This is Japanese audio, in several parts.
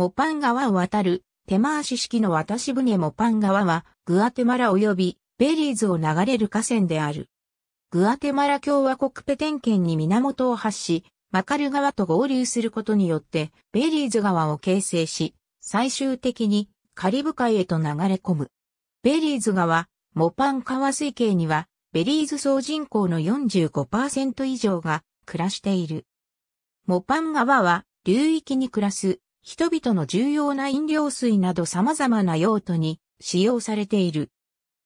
モパン川を渡る、手回し式の渡し船モパン川は、グアテマラ及び、ベリーズを流れる河川である。グアテマラ共和国ペテン県に源を発し、マカル川と合流することによって、ベリーズ川を形成し、最終的にカリブ海へと流れ込む。ベリーズ川、モパン川水系には、ベリーズ総人口の45%以上が暮らしている。モパン川は流域に暮らす人々の重要な飲料水など様々な用途に使用されている。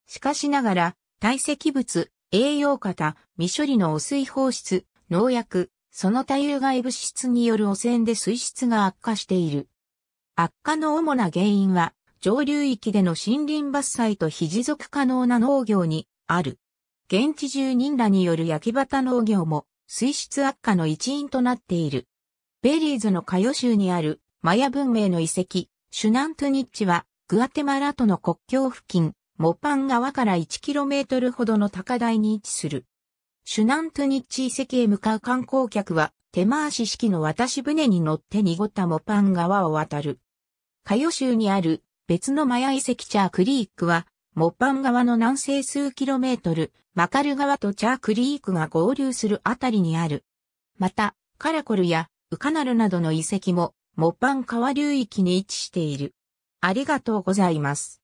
しかしながら、堆積物、栄養型、未処理の汚水放出、農薬、その他有害物質による汚染で水質が悪化している。悪化の主な原因は、上流域での森林伐採と非持続可能な農業にある。現地住人らによる焼き畑農業も水質悪化の一因となっている。ベリーズのカヨ州にあるマヤ文明の遺跡、シュナントニッチは、グアテマラとの国境付近、モパン川から 1km ほどの高台に位置する。シュナントニッチ遺跡へ向かう観光客は、手回し式の渡し船に乗って濁ったモパン川を渡る。カヨ州にある別のマヤ遺跡チャークリークは、モパン川の南西数キロメートル、マカル川とチャークリークが合流するあたりにある。また、カラコルやウカナルなどの遺跡もモパン川流域に位置している。ありがとうございます。